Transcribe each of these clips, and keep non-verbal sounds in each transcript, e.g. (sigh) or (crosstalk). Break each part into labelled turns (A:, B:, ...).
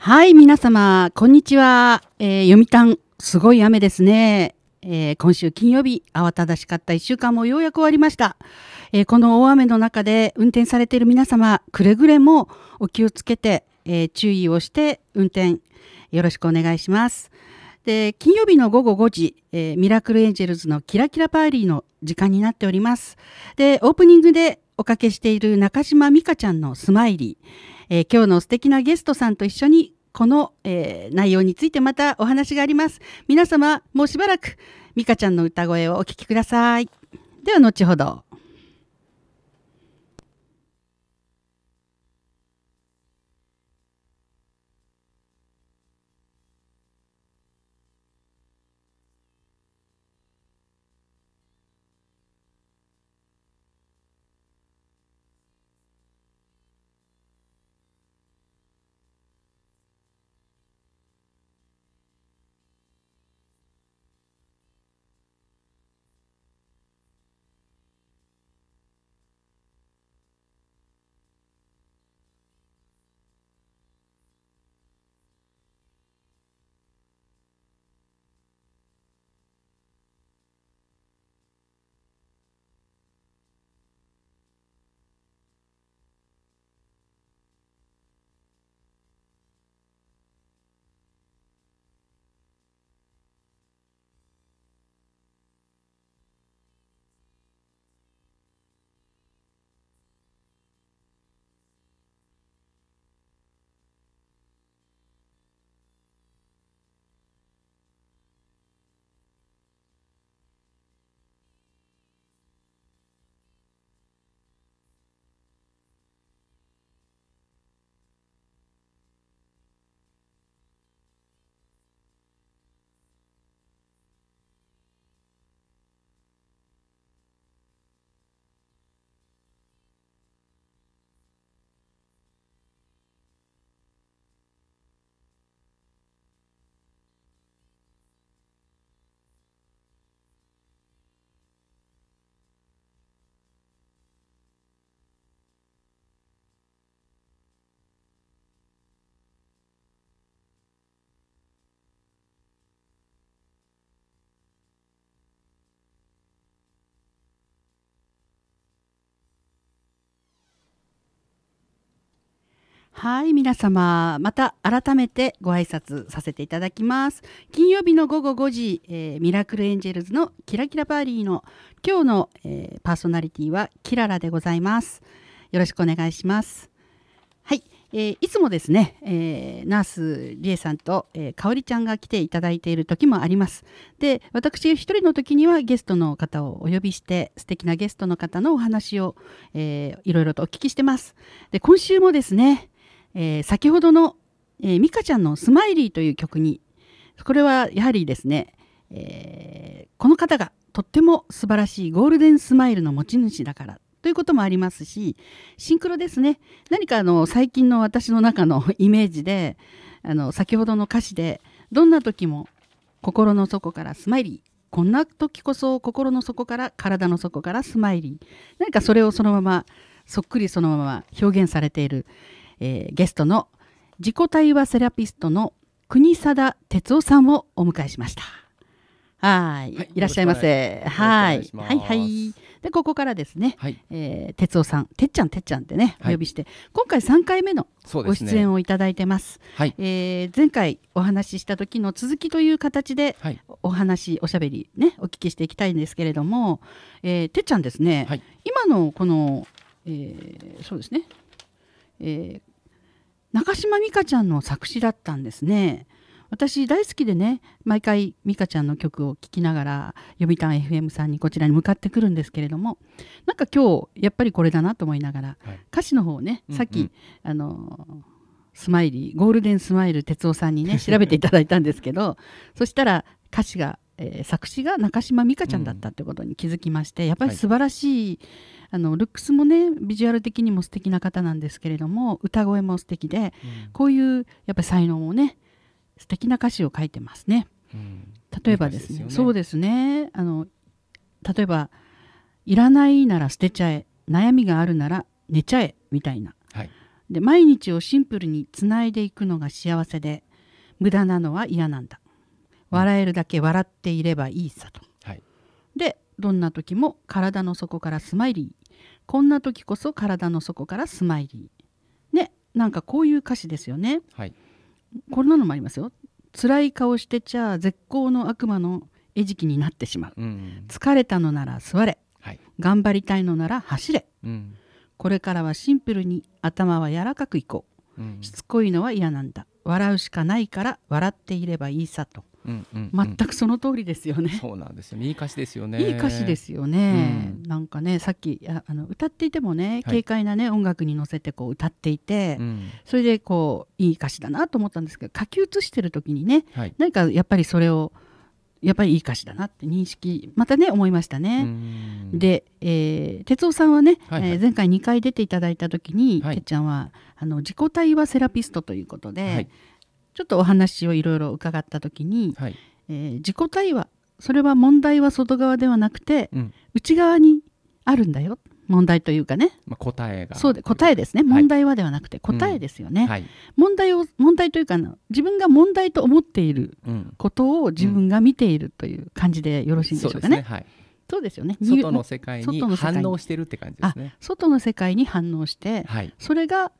A: はい、皆様、こんにちは。えー、読谷、すごい雨ですね。えー、今週金曜日、慌ただしかった1週間もようやく終わりました。えー、この大雨の中で運転されている皆様、くれぐれもお気をつけて、えー、注意をして運転、よろしくお願いします。で、金曜日の午後5時、えミラクルエンジェルズのキラキラパーリーの時間になっております。で、オープニングでおかけしている中島美香ちゃんのスマイリー、えー、今日の素敵なゲストさんと一緒にこの、えー、内容についてまたお話があります。皆様、もうしばらく美香ちゃんの歌声をお聴きください。では後ほど。はい皆様また改めてご挨拶させていただきます金曜日の午後5時、えー、ミラクルエンジェルズのキラキラパーリーの今日の、えー、パーソナリティはキララでございますよろしくお願いしますはい、えー、いつもですね、えー、ナースりえさんと、えかおりちゃんが来ていただいている時もありますで私一人の時にはゲストの方をお呼びして素敵なゲストの方のお話を、えー、いろいろとお聞きしてますで今週もですねえー、先ほどの、えー、ミカちゃんの「スマイリー」という曲にこれはやはりですね、えー、この方がとっても素晴らしいゴールデンスマイルの持ち主だからということもありますしシンクロですね何かあの最近の私の中のイメージであの先ほどの歌詞でどんな時も心の底からスマイリーこんな時こそ心の底から体の底からスマイリー何かそれをそのままそっくりそのまま表現されている、えー、ゲストの自己対話セラピストの国貞哲夫さんをお迎えしました。はい、いらっしゃいませ。はい、はいはい。でここからですね、はい、えー、哲夫さん、てっちゃんてっちゃんってねお呼びして、はい、今回3回目のご出演をいただいてます。すね、はい、えー、前回お話しした時の続きという形で、はい、お話おしゃべりねお聞きしていきたいんですけれども、えー、てっちゃんですね、今のこのえー、そうですねえー、中島美香ちゃんの作詞だったんですね。私大好きでね毎回美香ちゃんの曲を聴きながら読谷 FM さんにこちらに向かってくるんですけれどもなんか今日やっぱりこれだなと思いながら、はい、歌詞の方をね、うんうん、さっき、あのスマイリーゴールデンスマイル哲夫さんにね (laughs) 調べていただいたんですけどそしたら歌詞がえー、作詞が中島美香ちゃんだったってことに気づきまして、うん、やっぱり素晴らしい、はい、あのルックスもねビジュアル的にも素敵な方なんですけれども歌声も素敵で、うん、こういうやっぱり才能もね素敵な歌詞を書いてますね。うん、例えばですね、ね、そうですねあの例えば「いらないなら捨てちゃえ悩みがあるなら寝ちゃえ」みたいな、はい、で毎日をシンプルにつないでいくのが幸せで無駄なのは嫌なんだ笑えるだけ笑っていればいいさと、はい、でどんな時も体の底からスマイリーこんな時こそ体の底からスマイリーねなんかこういう歌詞ですよね、はい、こんなのもありますよ辛い顔してちゃ絶好の悪魔の餌食になってしまう、うん疲れたのなら座れ、はい、頑張りたいのなら走れ、うん、これからはシンプルに頭は柔らかくいこう、うん、しつこいのは嫌なんだ笑うしかないから笑っていればいいさと、
B: うんうんうん、全
A: くその通りですよね。そうなんです
B: よ、ね、いい歌詞ですよね。いい歌詞ですよね。うん、
A: なんかねさっきあの歌っていてもね、軽快なね音楽に乗せてこう歌っていて、うん、それでこういい歌詞だなと思ったんですけど書き写してる時にね、はい、かやっぱりそれをやっぱりいい歌詞だなって認識またね思いましたね。で、えー、哲夫さんはね、はいはい、えー、前回2回出ていただいた時に、はい、てっちゃんはあの自己対話セラピストということで、はい、ちょっとお話をいろいろ伺った時に、はい、えー、自己対話それは問題は外側ではなくて、うん、内側にあるんだよ問題というかね、まあ、
B: 答えがそうで答
A: えですね、はい、問題はではなくて答えですよね、うんはい、問題を問題というか自分が問題と思っていることを自分が見ているという感じでよろしいんでしょうかね。うんうん、そうですね、はいそうですよね外の世界に反応してるって感じですね。外の世界に反応して、はい、それが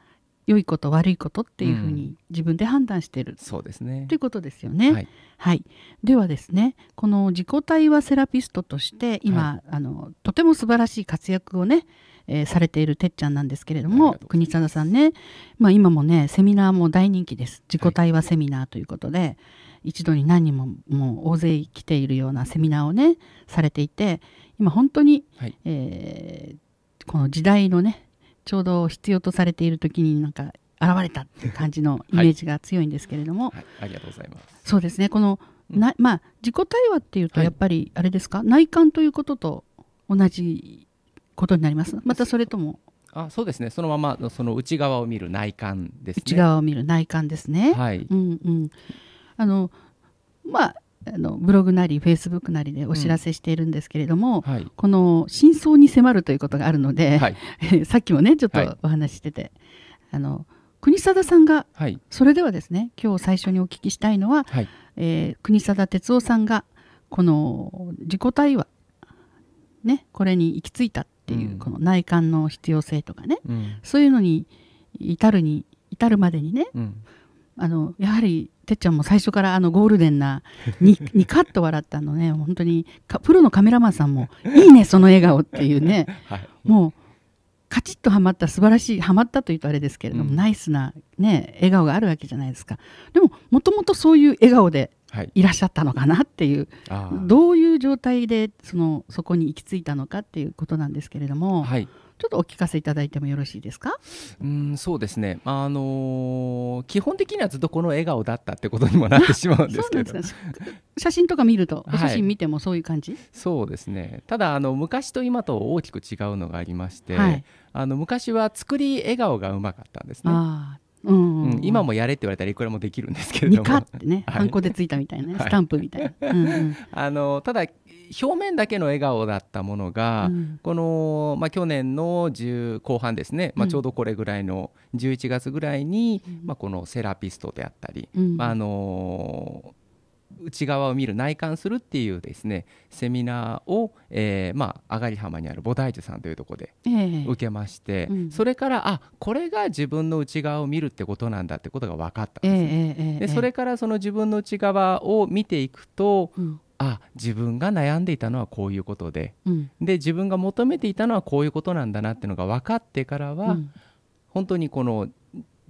A: 良いこと悪いことっていうふうに自分で判断してる、うん、そうですねということですよね、はい、はい、ではですねこの自己対話セラピストとして今、はい、あのとても素晴らしい活躍をね、えー、されているてっちゃんなんですけれども国貞さんね、まあ、今もねセミナーも大人気です自己対話セミナーということで、はい、一度に何人ももう大勢来ているようなセミナーをねされていて今本当に、はい、えー、この時代のねちょうど必要とされている時になんか現れたって感じの (laughs) イメージが強いんですけれども、はいはい、
B: ありがとうございます
A: そうですねこのな、まあ、自己対話っていうとやっぱりあれですか、はい、内観ということと同じことになりますまたそれとも
B: あそうですねそのままのその内側を見る内観ですね内側を見
A: る内観ですねはい、うんうんあのまああのブログなりフェイスブックなりでお知らせしているんですけれども、うんはい、この真相に迫るということがあるので、はい、(laughs) さっきもねちょっとお話ししてて、はい、あの国貞さんが、それではですね今日最初にお聞きしたいのは、えー、国貞哲夫さんがこの自己対話、ね、これに行き着いたっていう、うん、この内観の必要性とかね、うん、そういうのに至るに至るまでにね、あのやはりてっちゃんも最初からあのゴールデンなに (laughs) にかっと笑ったのね本当にプロのカメラマンさんも「いいねその笑顔」っていうね、はい、もうカチッとはまった素晴らしいはまったというとあれですけれども、うん、ナイスな、ね、笑顔があるわけじゃないですかでももともとそういう笑顔でいらっしゃったのかなっていう、はい、どういう状態でそのそこに行き着いたのかっていうことなんですけれども。はいちょっとお聞かせいただい
B: てもよろしいですかうんそうですね、あのー、基本的にはずっとこの笑顔だったってことにもなってしまうんですけど
A: (laughs) 写真とか見ると、はい、写真見てもそういう感じ
B: そうですねただあの昔と今と大きく違うのがありまして、はい、あの昔は作り笑顔がうまかったんですね。うん今もやれって言われたらいくらもできるんですけれども。ニカってね、はい、ハンコでつ
A: いたみたいな、ね、スタンプみたいな。うん
B: あのただ表面だけの笑顔だったものが、うん、この、まあ、去年の10後半ですね、まあ、ちょうどこれぐらいの11月ぐらいに、うん、まあ、このセラピストであったり、うん、まあ、あの内側を見る内観するっていうですねセミナーを、えー、まあ上がり浜にある菩提寺さんというところで受けまして、えーうん、それからあこれが自分の内側を見るってことなんだってことが分かったんですね、えー、でそれからその自分の内側を見ていくと、うんあ自分が悩んでいたのはこういうことで、うん、で自分が求めていたのはこういうことなんだなっていうのが分かってからは、うん、本当にこの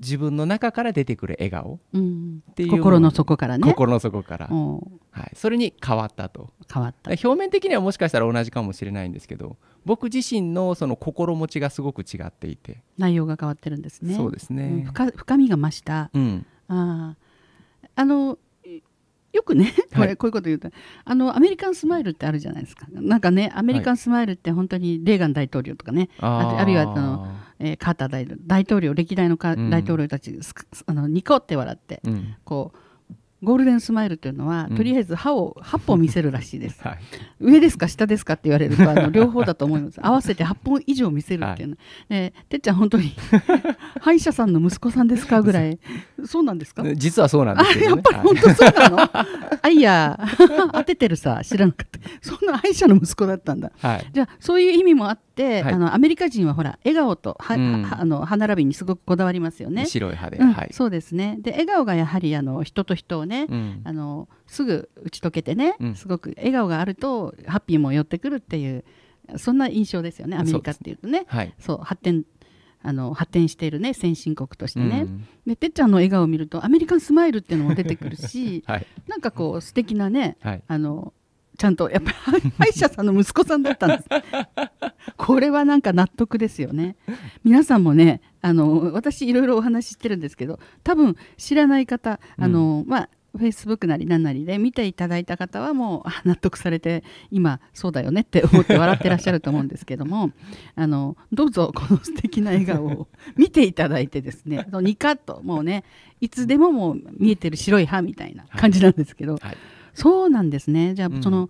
B: 自分の中から出てくる笑顔っていう、うん、心の底からね心の底から、はい、それに変わったと変わった表面的にはもしかしたら同じかもしれないんですけど僕自身のその心持ちがすごく違っていて
A: 内容が変わってるんですねそうですね、うん、深深みが増した、うん、ああのよくねこれ、こういうこと言うと、はい、あのアメリカンスマイルってあるじゃないですかなんかねアメリカンスマイルって本当にレーガン大統領とかね、はい、ああるいはあのえー、カーター大統領歴代のか、大統領たち、うあのニコって笑って、うん、こうゴールデンスマイルというのは、とりあえず歯を8本見せるらしいです、(laughs) はい、上ですか下ですかって言われるとあの (laughs) 両方だと思います合わせて8本以上見せるっていうの、はい、てっちゃん本当に (laughs) 歯医者さんの息子さんですかぐらいそうなんです
B: か実はそうなんですけ、ね、やっぱり本当そうなの、あいや当ててるさ
A: 知らなかったそんな歯医者の息子だったんだ、はい、じゃあそういう意味もあって、はい、あのアメリカ人はほら笑顔とは、うん、あの歯並びにすごくこだわりますよね白い歯で、うん、はい、そうですねで笑顔がやはりあの人と人をね、うん、あのすぐ打ち解けてね、すごく笑顔があるとハッピーも寄ってくるっていうそんな印象ですよねアメリカっていうとねそう、はい、そう発展あの発展しているね先進国としてね、うん、でてっちゃんの笑顔を見るとアメリカンスマイルっていうのも出てくるし、(laughs) はい、なんかこう素敵なね、はい、あのちゃんとやっぱり歯医者さんの息子さんだったんですこれはなんか納得ですよね皆さんもねあの私いろいろお話ししてるんですけど多分知らない方あの、うん、まあフェイスブックなりなんなりで見ていただいた方はもう納得されて今そうだよねって思って笑ってらっしゃると思うんですけどもあのどうぞこの素敵な笑顔を見ていただいてですねニカッともうねいつでももう見えてる白い歯みたいな感じなんですけど。はいはいそうなんですねじゃあ、うん、その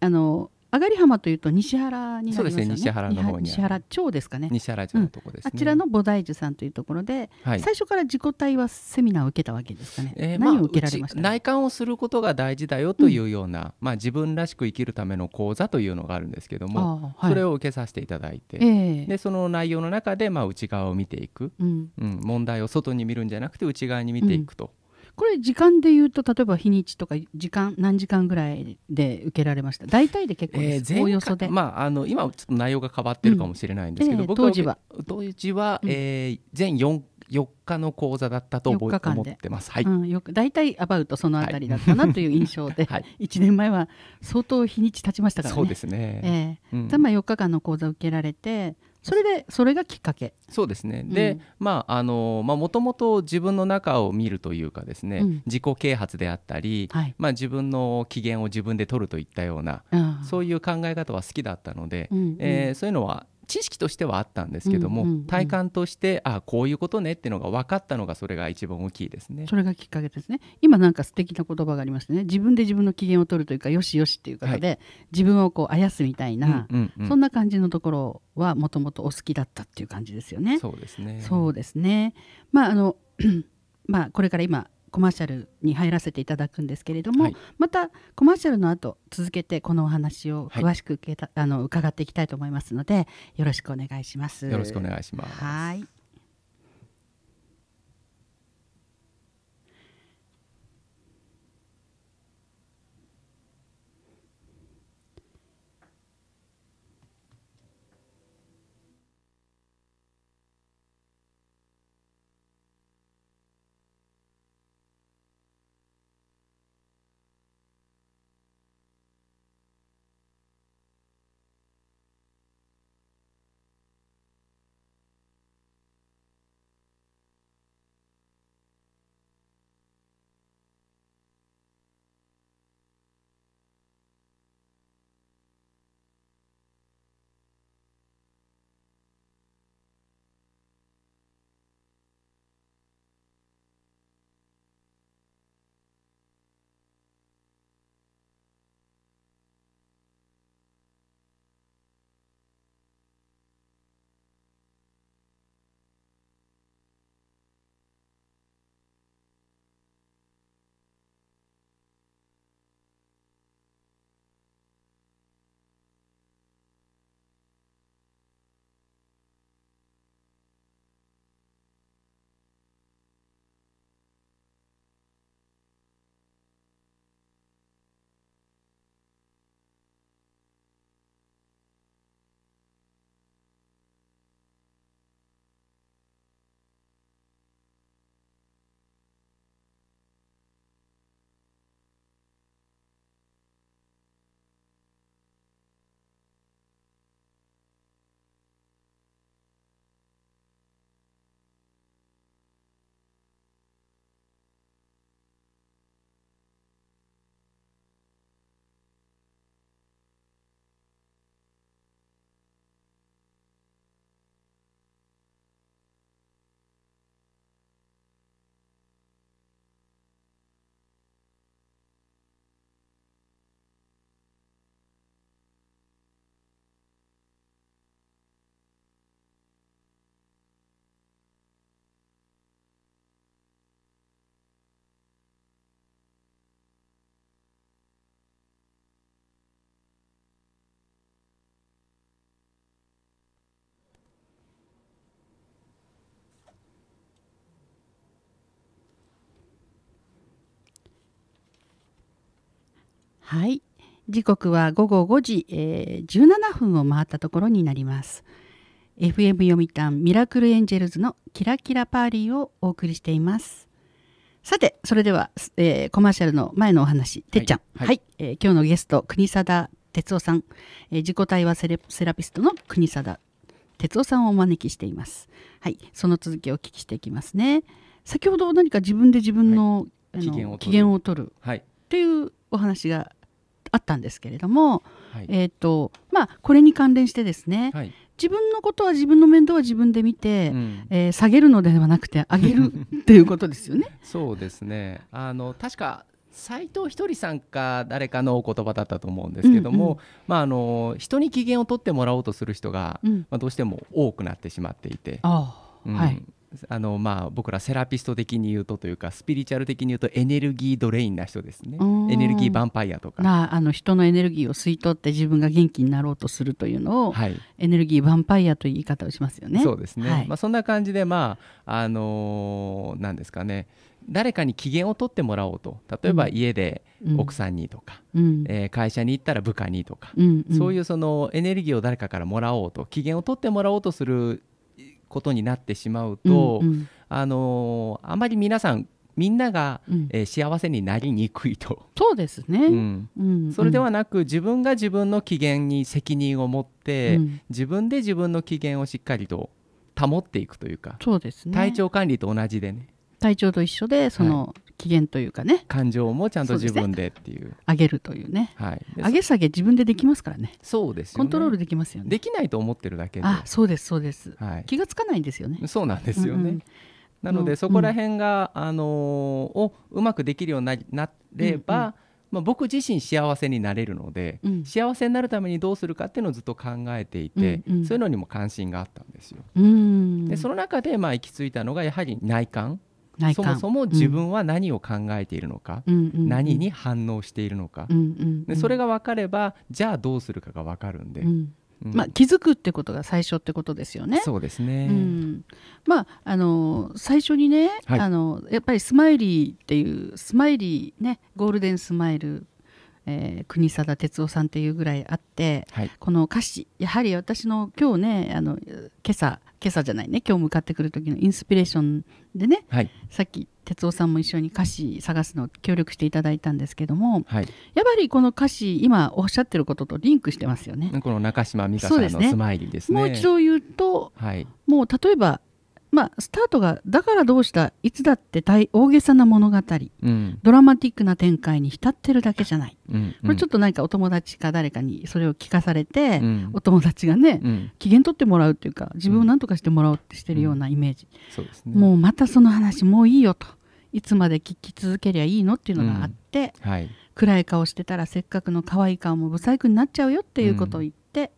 A: あの上がり浜というと西原になりますよね。そうですね西原の方に西原町ですかね。西
B: 原町のとこです、ねうん、あちらの
A: 菩提樹さんというところで、はい、最初から自己体はセミナーを受けたわけですか
B: ね。えー、何を受けられました、まあ、内観をすることが大事だよというような、うん、まあ自分らしく生きるための講座というのがあるんですけども、はい、それを受けさせていただいて、えー、でその内容の中でまあ内側を見ていく、うん、うん、問題を外に見るんじゃなくて内側に見ていくと
A: これ時間で言うと例えば日にちとか時間何時間ぐらいで受けられました大体で結構です、えー、およそで、
B: まあ、あの今ちょっと内容が変わってるかもしれないんですけど、うんえー、僕当時は当時は、うえー、全 4, 4日の講座だったと思ってます、は
A: いうん、よく大体アバウトそのあたりだったなという印象で、は (laughs) いはい、1年前は相当日にち経ちましたからねそうですね、えーうん、4日間の講座受けられてそれでそれがきっか
B: けそうですね、うん、でまああのまあもともと自分の中を見るというかですね、うん、自己啓発であったり、はい、まあ自分の機嫌を自分で取るといったような、そういう考え方は好きだったので、うんうん、えー、そういうのは知識としてはあったんですけども、うんうんうん、体感としてあこういうことねっていうのが分かったのがそれが一番大きいですねそれが
A: きっかけですね今なんか素敵な言葉がありましたね自分で自分の機嫌を取るというかよしよしっていうことで、はい、自分をこうあやすみたいな、うんうんうん、そんな感じのところはもともとお好きだったっていう感じですよねそうですねそうですねまああの (clears throat) まあこれから今コマーシャルに入らせていただくんですけれども、はい、またコマーシャルの後続けてこのお話を詳しく受けた、はい、あの伺っていきたいと思いますのでよろしくお願いします。よろしくお願いします。はい。はい時刻は午後5時、えー、17分を回ったところになります FM 読谷ミラクルエンジェルズのキラキラパーリーをお送りしていますさてそれでは、えー、コマーシャルの前のお話てっちゃんはい、はい、えー、今日のゲスト国貞哲夫さん、えー、自己対話セセラピストの国貞哲夫さんをお招きしていますはいその続きをお聞きしていきますね先ほど何か自分で自分の、はい、機嫌を取るを取る、はい、っていうお話があったんですけれども、はい、えーとまあ、これに関連してですね、はい、自分のことは自分の面倒は自分で見て、うん、えー、下げるのではなくて上げる
B: (laughs) っていうことですよね。そうですねあの確か斉藤ひとりさんか誰かのお言葉だったと思うんですけども、うんうん、まあ、あの人に機嫌を取ってもらおうとする人が、うん、まあ、どうしても多くなってしまっていて。はい、あのまあ、僕らセラピスト的に言うとというかスピリチュアル的に言うとエネルギードレインな人ですねエネルギーバンパイアとか
A: ああの人のエネルギーを吸い取って自分が元気になろうとするというのを、はい、エネルギーバンパイアという言い方をしますよねそうですね、は
B: い、まあ、そんな感じでまああのー、なんですかね誰かに機嫌を取ってもらおうと例えば家で奥さんにとか、うん、えー、会社に行ったら部下にとか、うんうん、そういうそのエネルギーを誰かからもらおうと機嫌を取ってもらおうとすることになってしまうと、うんうん、あのあまり皆さんみんなが、うん、えー、幸せになりにくいとそうですね、うん
C: うん、それで
B: はなく自分が自分の機嫌に責任を持って、自分で自分の機嫌をしっかりと保っていくというかそうです、ね、体調管理と同じでね
A: 体調と一緒でその、はい、機嫌と
B: いうかね感情もちゃんと自分でっていう、ね、
A: 上げるというね、
B: はい、上げ
A: 下げ自分でできま
B: すからねそうです、ね、コントロールできますよねできないと思ってるだけであ
A: そうですそうです、
B: はい、気がつかないんですよねそうなんですよね、うんうんなのでそこら辺が、うん、あのー、をうまくできるようになれば、うんうん、まあ、僕自身幸せになれるので、うん、幸せになるためにどうするかっていうのをずっと考えていて、うんうん、そういうのにも関心があったんですよ。
C: うん、でその
B: 中でまあ行き着いたのがやはり内観、そもそも自分は何を考えているのか、うん、何に反応しているのか、うんでそれが分かればじゃあどうするかが分かるんで。うん、まあ、
A: 気づくってことが最初ってことですよね。そうで
B: すね、うん、
A: まああの最初にね、はい、あのやっぱりスマイリーっていうスマイリーねゴールデンスマイルえー、国貞哲夫さんっていうぐらいあって、はい、この歌詞やはり私の今日ねあの今朝今朝じゃないね今日向かってくる時のインスピレーションでね、はい、さっき哲夫さんも一緒に歌詞探すのを協力していただいたんですけども、はい、やっぱりこの歌詞今おっしゃってることとリンクしてますよ
B: ね。この中島美香さんのスマイリーですね。すねもう一度言うと、はい、
A: もう例えばまあ、スタートがだからどうしたいつだって大大げさな物語、うん、ドラマティックな展開に浸ってるだけじゃない、
C: うん、これちょっと
A: 何かお友達か誰かにそれを聞かされて、うん、お友達がね、機嫌取ってもらうっていうか自分を何とかしてもらおうってしてるようなイメージ、
C: そうですね、もう
A: またその話もういいよといつまで聞き続けりゃいいのっていうのがあって、はい、暗い顔してたらせっかくの可愛い顔も不細工になっちゃうよっていうことを言って、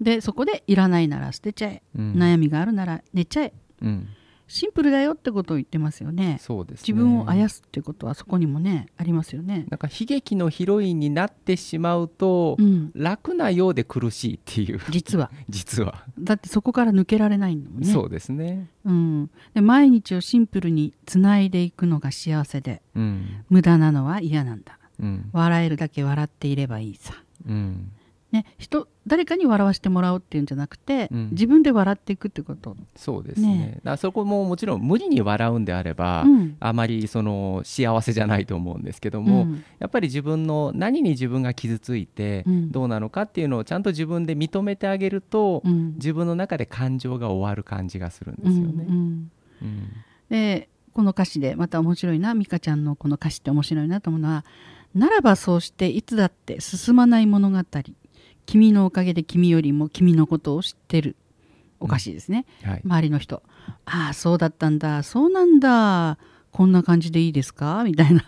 A: でそこでいらないなら捨てちゃえ、悩みがあるなら寝ちゃえうん、シンプルだよってことを言ってますよねそうです、ね、自分をあやすってことは
B: そこにもねありますよねなんか悲劇のヒロインになってしまうと、うん、楽なようで苦しいっていう実は (laughs) 実は
A: だってそこから抜けられないんだもんねそうですね、うん、で毎日をシンプルにつないでいくのが幸せで、うん、無駄なのは嫌なんだ、うん、笑えるだけ笑っていればいいさ、うん、ね、人誰かに笑わせてもらうっていうんじゃなくて、うん、自分で笑っていくってこと
B: そうですねねそこももちろん無理に笑うんであれば、うん、あまりその幸せじゃないと思うんですけども、うん、やっぱり自分の何に自分が傷ついてどうなのかっていうのをちゃんと自分で認めてあげると、自分の中で感情が終わる感じがするん
A: ですよね。でこの歌詞でまた面白いな美香ちゃんのこの歌詞って面白いなと思うのは「ならばそうしていつだって進まない物語」君のおかげで君よりも君のことを知ってるおかしいですね、うんはい、周りの人ああそうだったんだそうなんだこんな感じでいいですかみたいな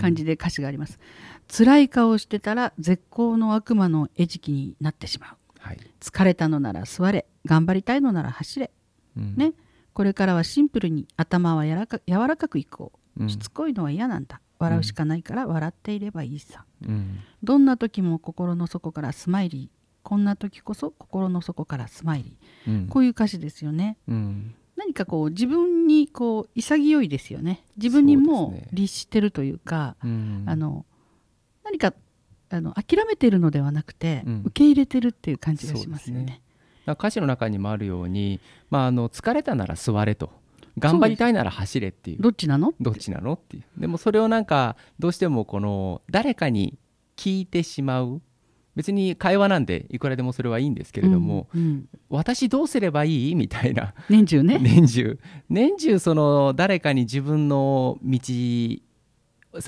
A: 感じで歌詞があります、うん、辛い顔してたら絶好の悪魔の餌食になってしまう、はい、疲れたのなら座れ頑張りたいのなら走れ、うん、ねこれからはシンプルに頭はやらか柔らかくいこうしつこいのは嫌なんだ、笑うしかないから笑っていればいいさ、うん、どんな時も心の底からスマイリーこんな時こそ心の底からスマイリー、うん、こういう歌詞ですよね、うん、何かこう自分にこう潔いですよね自分にもう律してるというか、ね、あの何かあの諦めてるのではなくて、受け入れてるっていう感じがしますよね。ね
B: 歌詞の中にもあるように、まあ、あの疲れたなら座れと、頑張りたいなら走れっていうどっちなのどっちなのっていうでもそれをなんかどうしてもこの誰かに聞いてしまう別に会話なんでいくらでもそれはいいんですけれども、うんうん、私どうすればいいみたいな年中ね (laughs) 年中年中その誰かに自分の道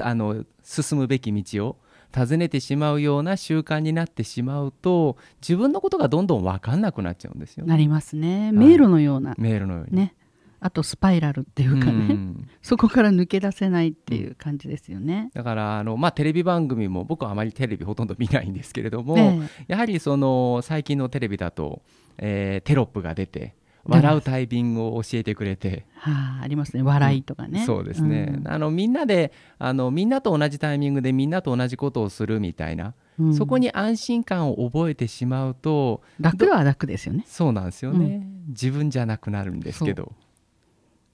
B: あの進むべき道を尋ねてしまうような習慣になってしまうと自分のことがどんどん分かんなくなっちゃうんですよ、ね、なりま
A: すね迷路のような、迷路のようにねあとスパイラルっていうかね、うん、そこから抜け出せないっていう感じですよね。
B: だからあの、まあ、テレビ番組も僕はあまりテレビほとんど見ないんですけれども、ね、やはりその最近のテレビだと、えー、テロップが出て笑うタイミングを教えてくれて、はあ、ありますね笑いとかね、うん、そうですね、うん、あのみんなであのみんなと同じタイミングでみんなと同じことをするみたいな、そこに安心感を覚えてしまうと楽は楽ですよねそうなんですよね、自分じゃなくなるんですけど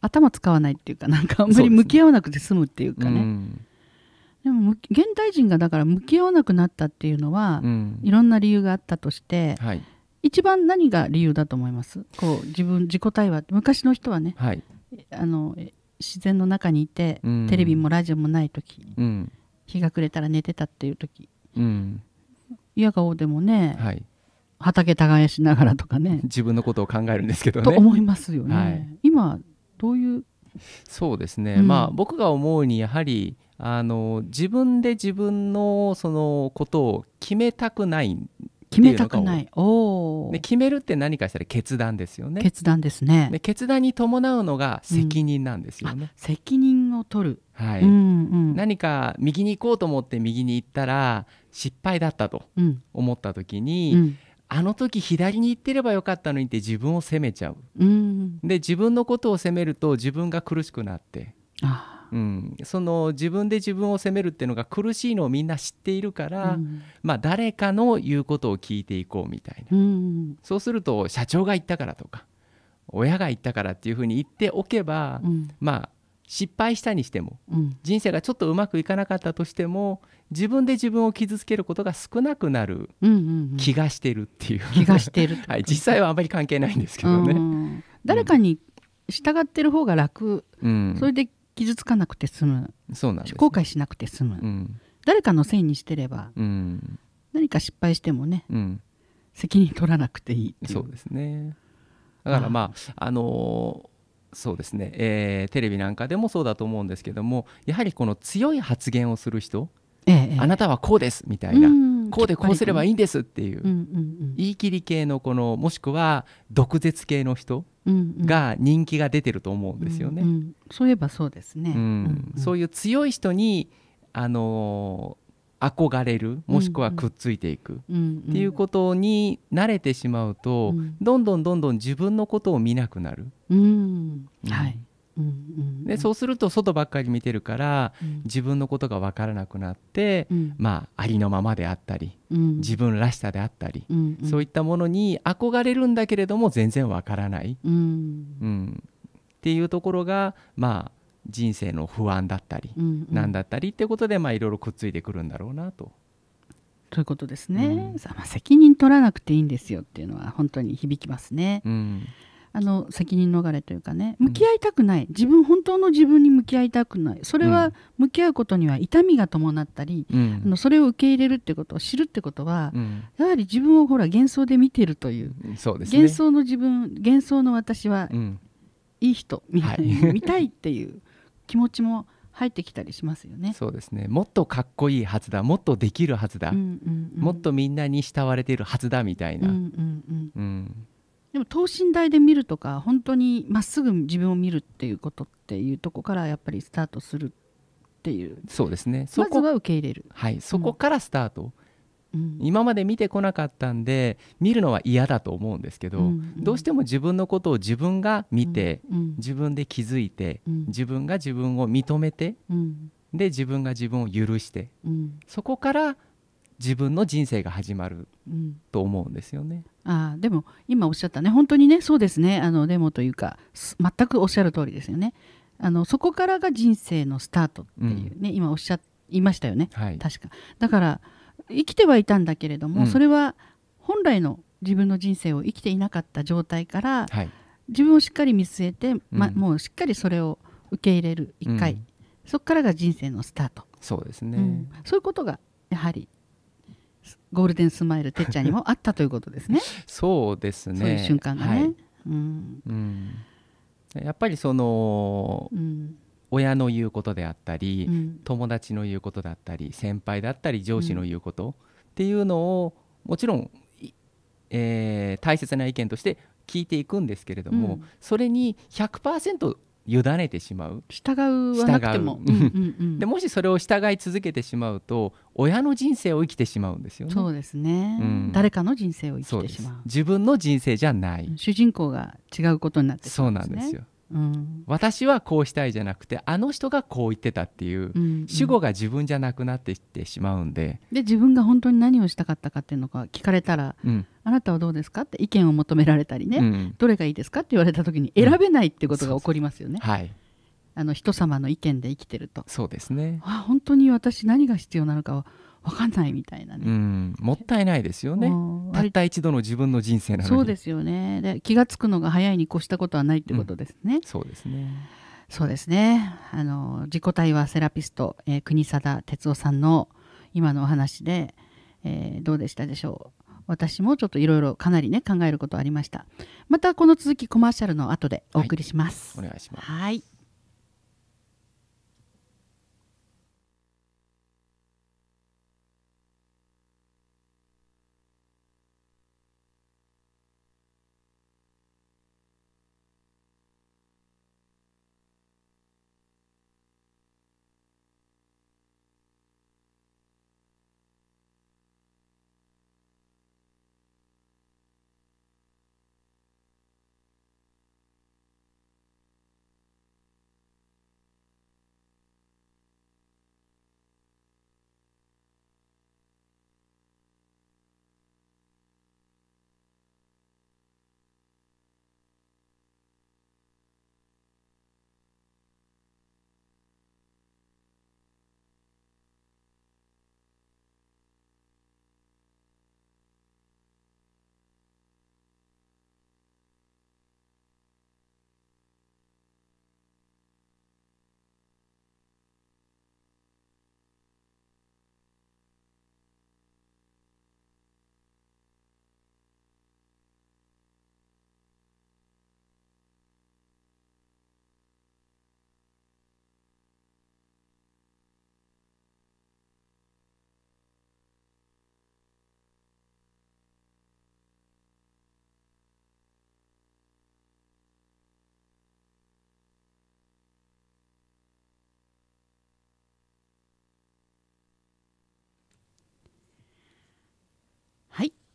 A: 頭使わないっていうかなんかあんまり向き合わなくて済むっていうかね。でも現代人がだから向き合わなくなったっていうのは、うん、いろんな理由があったとして、はい、一番何が理由だと思いますこう自分自己対話昔の人はね、はい、あの自然の中にいて、うん、テレビもラジオもない時、うん、日が暮れたら寝てたっていう時、うん、嫌顔でも
B: ね、はい、
A: 畑耕しながらと
B: かね (laughs) 自分のことを考えるんですけどね。と思いますよね。
A: 今どういう
B: そうですね、うん、まあ僕が思うにやはりあの自分で自分のそのことを決めたくない決めたくないおで決めるって何かしたら決断ですよね決
A: 断ですねで
B: 決断に伴うのが責任なんですよね、うん、責任を取るはい、うんうん、何か右に行こうと思って右に行ったら失敗だったと思った時に、うん、あの時左に行ってればよかったのにって自分を責めちゃう、うん、で自分のことを責めると自分が苦しくなってうん、その自分で自分を責めるっていうのが苦しいのをみんな知っているから、うん、まあ、誰かの言うことを聞いていこうみたい
C: な、うん、
B: そうすると社長が言ったからとか親が言ったからっていうふうに言っておけば、うん、まあ失敗したにしても、うん、人生がちょっとうまくいかなかったとしても自分で自分を傷つけることが少なくなる気がしてるっていううんうんうん、気がしてる (laughs) はい、実際はあまり関係ないんですけどね。うん、
A: 誰かに従ってる方が楽、うん、それで傷つかなくて済む
B: そうなん、後悔し
A: なくて済む、うん、誰かのせいにしてれば、
B: うん、
A: 何か失敗してもね、責任取らなくていいそうですね
B: だからまああのーそうですね、えー、テレビなんかでもそうだと思うんですけどもやはりこの強い発言をする人、ええ、あなたはこうですみたいな、うん、こうでこうすればいいんですっていう,、言い切り系のこのもしくは毒舌系の人が人気が出てると思うんですよね。うんうん、そういえばそうですね、うん、そういう強い人にあのー憧れるもしくはくっついていく、うん、っていうことに慣れてしまうと、うん、どんどんどんどん自分のことを見なくなる。はいでそうすると外ばっかり見てるから、うん、自分のことが分からなくなって、うん、まあありのままであったり、うん、自分らしさであったり、うんうん、そういったものに憧れるんだけれども全然分からない、うんっていうところがまあ人生の不安だったり、うんうん、なんだったりってことで、まあ、いろいろくっついてくるんだろうなと。
A: ということですね、うん、まあ、責任取らなくていいんですよっていうのは本当に響きますね。うん、あの責任逃れというかね向き合いたくない、うん、自分本当の自分に向き合いたくないそれは向き合うことには痛みが伴ったり、うん、あのそれを受け入れるってことを知るってことは、うん、やはり自分をほら幻想で見てるという、ね、
B: 幻想
A: の自分幻想の私は、いい人みたい、はい、見たいっていう気持ちも入ってきたりしますよね。
B: そうですね。もっとかっこいいはずだ、もっとできるはずだ、うんうんうん、もっとみんなに慕われているはずだみたいな。うんうんうんうん、
A: でも等身大で見るとか、本当にまっすぐ自分を見るっていうことっていうとこからやっぱりスタートするっていう。そ
B: うですね。まずは受け入れる。はい、そこからスタート。うんうん、今まで見てこなかったんで見るのは嫌だと思うんですけど、うんうん、どうしても自分のことを自分が見て、うんうん、自分で気づいて、うん、自分が自分を認めて、うん、で自分が自分を許して、そこから自分の人生が始まると思うんですよね。
A: うん、あでも今おっしゃったね本当にねそうですねあのデモというか全くおっしゃる通りですよね。あのそこからが人生のスタートっていうね、うん、今おっしゃいましたよね、はい、確か。だから生きてはいたんだけれども、うん、それは本来の自分の人生を生きていなかった状態から、はい、自分をしっかり見据えて、ま、うん、もうしっかりそれを受け入れる一回、うん、そこからが人生のスター
B: トそうですね、
A: そういうことがやはりゴールデンスマイルてっちゃんにも
B: あったということですね (laughs) そうですねそういう瞬間がね、はい、うんやっぱりその、うん親の言うことであったり、うん、友達の言うことだったり先輩だったり上司の言うことっていうのをもちろん、えー、大切な意見として聞いていくんですけれども、うん、それに100%委ねてしまう従うはなくても、(laughs) でもしそれを従い続けてしまうと親の人生を生きてしまうんですよねそう
A: ですね、うん、誰かの人生を生きて
B: しまう自分の人生じゃない主
A: 人公が
B: 違うことになってしまうんですねそうなんですようん、私はこうしたいじゃなくてあの人がこう言ってたっていう、うんうん、主語が自分じゃなくなってきてしまうんで
A: で自分が本当に何をしたかったかっていうのか聞かれたら、うん、あなたはどうですかって意見を求められたりね、うん、どれがいいですかって言われた時に選べないってことが起こりますよね。そうそうはいあの人様の意見で生きてるとそうですねあ本当に私何が必要なのかを分かんないみたいなね、
B: うん、もったいないですよねたった一度の自分の人生なのにそうで
A: すよねで気が付くのが早いに越したことはないってことですね、うん、そうですねそうですねあの自己対話セラピスト、えー、国貞哲夫さんの今のお話で、えー、どうでしたでしょう私もちょっといろいろかなりね考えることありましたまたこの続きコマーシャルの後でお送りします、はい、お願いしますはい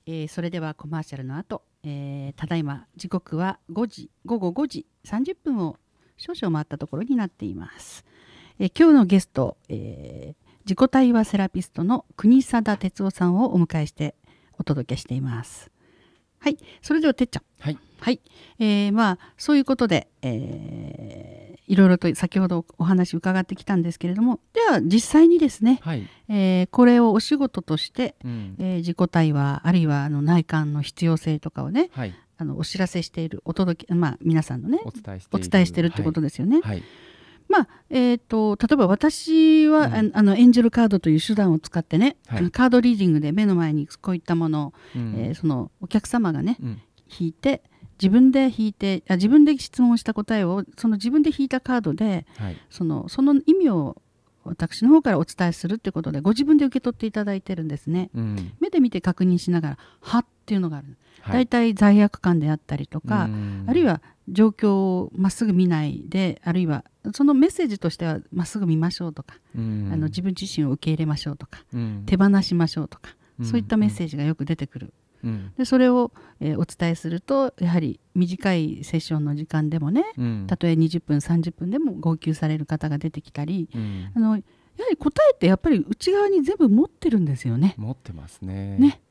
A: えー、それではコマーシャルの後、えー、ただいま時刻は5時午後5時30分を少々回ったところになっています。えー、今日のゲスト、えー、自己対話セラピストの国貞哲夫さんをお迎えしてお届けしています。はい、それではてっちゃん。はい、はい、えー、まあそういうことで、
C: え
A: ー、いろいろと先ほどお話伺ってきたんですけれどもでは実際にですね、はい、えー、これをお仕事として、うん、えー、自己対話あるいはあの内観の必要性とかをね、はい、あのお知らせしているお届け、まあ、皆さんのねお伝えしてるお伝えしてるってことですよね。はい、まあえーと、例えば私は、うん、あのエンジェルカードという手段を使ってね、カードリーディングで目の前にこういったものを、うん、えー、そのお客様がね、引いて、自分で引いてあ自分で質問した答えをその自分で引いたカードで、はい、そのその意味を私の方からお伝えするってことでご自分で受け取っていただいてるんですね、うん、目で見て確認しながら「は」っていうのがある、はい、大体罪悪感であったりとかあるいは状況をまっすぐ見ないであるいはそのメッセージとしてはまっすぐ見ましょうとかあの自分自身を受け入れましょうとか手放しましょうとかそういったメッセージがよく出てくるうん、でそれを、えー、お伝えするとやはり短いセッションの時間でもね、うん、たとえ20分30分でも号泣される方が出てきたり、うん、あのやはり答えってやっぱり内側に全部持ってるんですよね。持っ
B: てますね
A: ね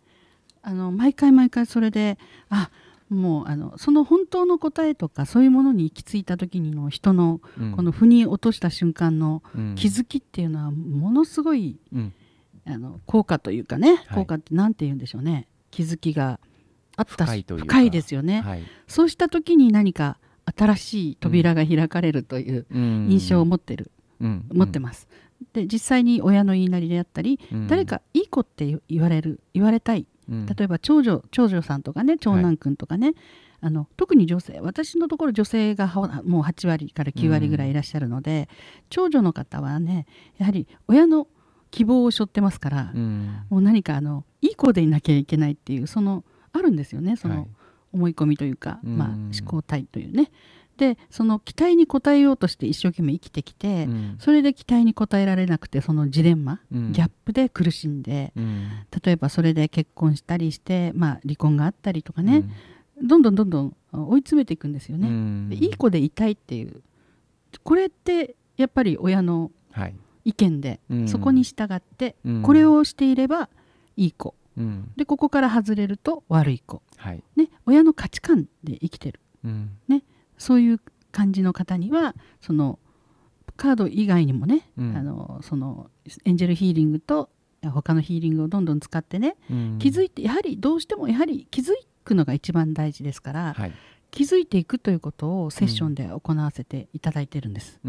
A: あの毎回毎回それであもうあのその本当の答えとかそういうものに行き着いた時にの人の、この腑に落とした瞬間の気づきっていうのはものすごい、あの効果というかね、効果って何て言うんでしょうね、はい気づきがあった深いという深いですよね、はい、そうした時に何か新しい扉が開かれるという印象を持ってる、うん、持ってます。で実際に親の言いなりであったり、うん、誰かいい子って言われる言われたい、うん、例えば長女長女さんとかね長男くんとかね、はい、あの特に女性私のところ女性がもう8割から9割ぐらいいらっしゃるので、長女の方はねやはり親の希望を背負ってますから、うん、もう何かあのいい子でいなきゃいけないっていうそのあるんですよねその思い込みというか、はい、まあ、思考体というね。でその期待に応えようとして一生懸命生きてきて、うん、それで期待に応えられなくてそのジレンマ、うん、ギャップで苦しんで、うん、例えばそれで結婚したりして、まあ、離婚があったりとかね、どんどんどんどん追い詰めていくんですよ
B: ね。いい子
A: でいたいっていうこれってやっぱり親の、はい意見で、うん、そこに従って、うん、これをしていればいい子、うん、でここから外れると悪い子、はい、ね、親の価値観で生きてる、ね、そういう感じの方にはそのカード以外にもね、あのそのエンジェルヒーリングと他のヒーリングをどんどん使ってね、気づいてやはりどうしてもやはり気づくのが一番大事ですから、はい、気づいていくということをセッションで行わせていただいてるんです。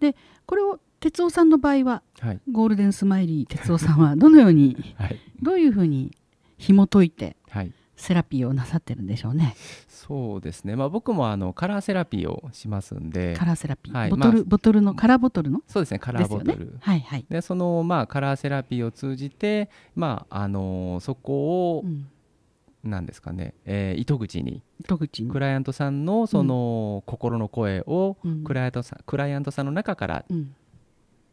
A: でこれを哲夫さんの場合は、はい、ゴールデ
B: ンスマイリー哲夫さんはどのように、
A: (laughs) はい、どういうふうに紐解いて、はい、セラピーをなさってるんでしょうね。
B: そうですね。まあ僕もあのカラーセラピーをしますんで。カラーセラピー。はい、ボトル、まあ、
A: ボトルのカラーボトルの。そうですね。カラーボトル。ね、は
B: いはい。でそのまあカラーセラピーを通じてまああのー、そこを、うなんですかね、うえー、糸口に糸口にクライアントさんのその、心の声をクライアントさん、うん、クライアントさんの中から、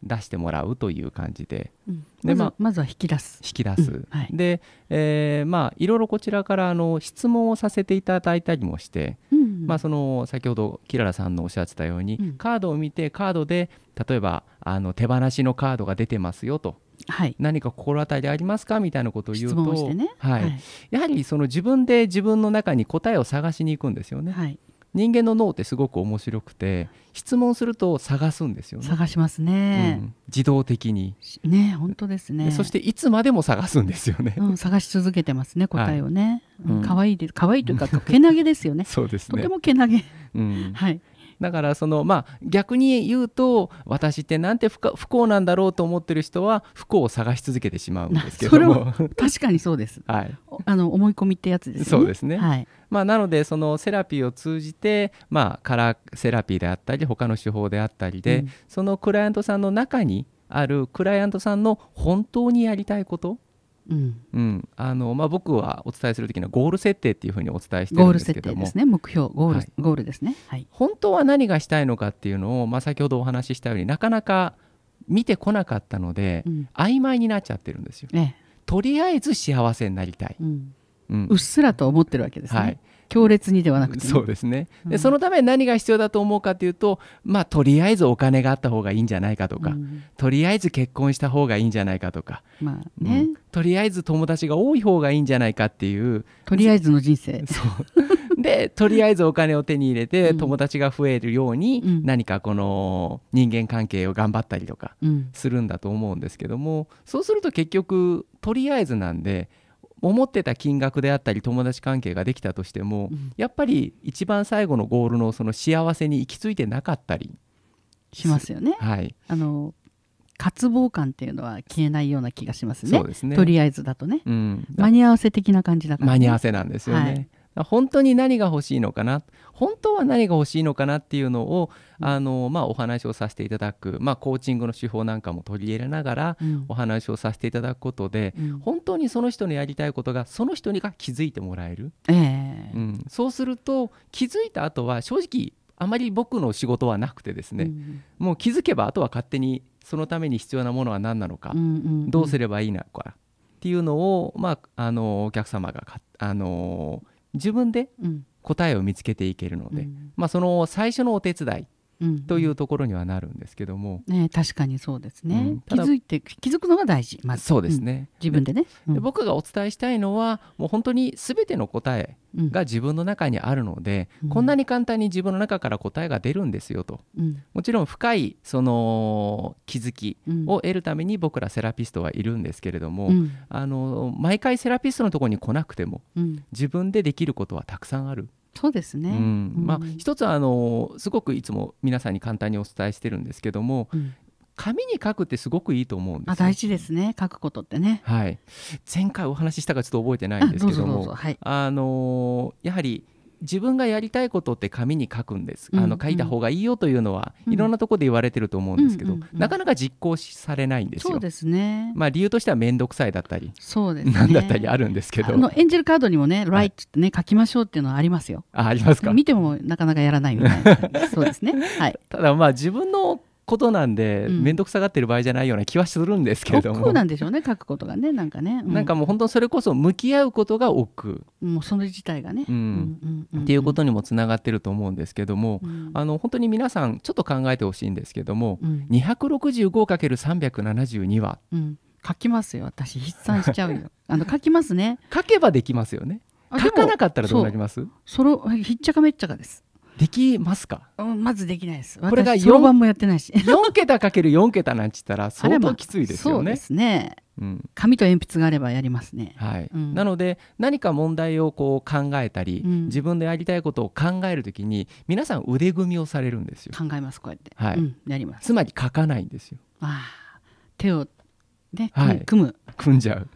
B: 出してもらうという感じで
A: うん、でまあ、まずは引き出す引き出す、うん
B: はい、で、えー、まあいろいろこちらからあの質問をさせていただいたりもして、うんうん、まあ、その先ほどキララさんのおっしゃってたように、うん、カードを見てカードで例えばあの手放しのカードが出てますよと。はい、何か心当たりありますかみたいなことを言うと、ねはい、やはりその自分で自分の中に答えを探しに行くんですよね。人間の脳ってすごく面白くて
A: 質問すると探すんですよね探しますね、う
B: ん、自動的に
A: ね本当ですねそしていつまでも探すん
B: ですよね、う
A: ん、探し続けてますね答えをね
B: 可愛、はい、うん、いいでかわいいというかけなげですよね (laughs) そうですねとてもけなげ、はいだからそのまあ逆に言うと私ってなんて不幸なんだろうと思ってる人は不幸を探し続けてしまうんですけども (laughs) 確かにそうです、(laughs) はい、
A: あの思い込みって
B: やつですね。そうですね、はいまあ、なのでそのセラピーを通じて、まあ、カラーセラピーであったり他の手法であったりで、うん、そのクライアントさんの中にあるクライアントさんの本当にやりたいことうんうんあのまあ、僕はお伝えする時にはゴール設定っていうふうにお伝えしてるんですけどもゴール設定ですね目標ゴール、はい、ゴールですね、はい、本当は何がしたいのかっていうのを、まあ、先ほどお話ししたようになかなか見てこなかったので、うん、曖昧になっちゃってるんですよ、ね、とりあえず幸せになりたい、うん、うん、うっすらと思ってるわけですね、はい、強烈にではなくて、ね、そうですね、うん、でそのため何が必要だと思うかというとまあとりあえずお金があった方がいいんじゃないかとか、うん、とりあえず結婚した方がいいんじゃないかとか、
A: まあね、う
B: ん、とりあえず友達が多い方がいいんじゃないかっていう
A: とりあえずの人生そう
B: でとりあえずお金を手に入れて友達が増えるように何かこの人間関係を頑張ったりとかするんだと思うんですけども、そうすると結局とりあえずなんで思ってた金額であったり友達関係ができたとしても、うん、やっぱり一番最後のゴールのその幸せに行き着いてなかったりしますよね。はい、
A: あの渇望感っていうのは消えないような気がしますね。そうですねとりあえずだ
B: とね、うん、間
A: に合わせ的な感じだから、ね、間に合わせなんですよね。はい、
B: 本当に何が欲しいのかな本当は何が欲しいのかなっていうのを、あのまあ、お話をさせていただく、まあ、コーチングの手法なんかも取り入れながらお話をさせていただくことで、うん、本当にその人のやりたいことがその人にが気づいてもらえる、えー、うん、そうすると気づいた後は正直あまり僕の仕事はなくてですね、うん、もう気づけばあとは勝手にそのために必要なものは何なのか、うんうんうん、どうすればいいのかっていうのを、まあ、あのお客様があのー自分で答えを見つけていけるので、まあ、その最初のお手伝いというところにはなるんですけども、
A: うんね、確かにそうですね、うん、気づいて気づくのが大事、まず、そうですね、
B: 自分でねで、僕がお伝えしたいのはもう本当に全ての答えが自分の中にあるので、こんなに簡単に自分の中から答えが出るんですよと、もちろん深いその気づきを得るために僕らセラピストはいるんですけれども、あの毎回セラピストのところに来なくても、自分でできることはたくさんある。
A: そうですね、うんまあ、
B: 一つはあのすごくいつも皆さんに簡単にお伝えしてるんですけども、うん、紙に書くってすごくいいと思うんです、あ大事ですね書くことってね、はい、前回お話ししたかちょっと覚えてないんですけども、あのやはり自分がやりたいことって紙に書くんです、うんうん、あの書いた方がいいよというのは、いろんなところで言われてると思うんですけど、うんうんうん、なかなか実行されないんですよ。そうですねまあ、理由としては面倒くさいだったりそうです、ね、なんだったりあるんですけどあの
A: エンジェルカードにもね「r i g h ってね書きましょうっていうのはありますよ。あありますか見てもなかなかやらないみたい
B: なそうですね、はい、(laughs) ただまあ自分のことなんで面倒くさがってる場合じゃないような気はするんですけれども、うなんで
A: しょうね書くことがねなんかね、うん、なんか
B: もう本当それこそ向き合うことが億
A: もうその自体がね、う
B: んっていうことにもつながってると思うんですけども、うん、あの本当に皆さんちょっと考えてほしいんですけども、うん、265×372 は、うん、書きますよ私筆算しちゃうよ (laughs) あの書きますね書けばできますよね
A: 書かなかったらどうなりますそれひっちゃかめっちゃかですできますか、うん、まずできないですこれが4番
B: もやってないし4桁かける4桁なんちったら相当きついですよね。ですね、うん、
A: 紙と鉛筆があればやりますね、
B: はいうん、なので何か問題をこう考えたり、うん、自分でやりたいことを考えるときに皆さん腕組みをされるんですよ。考えますこうやって、はいやりますつまり書かないんですよ。あ手を、ね、組む、組んじゃう。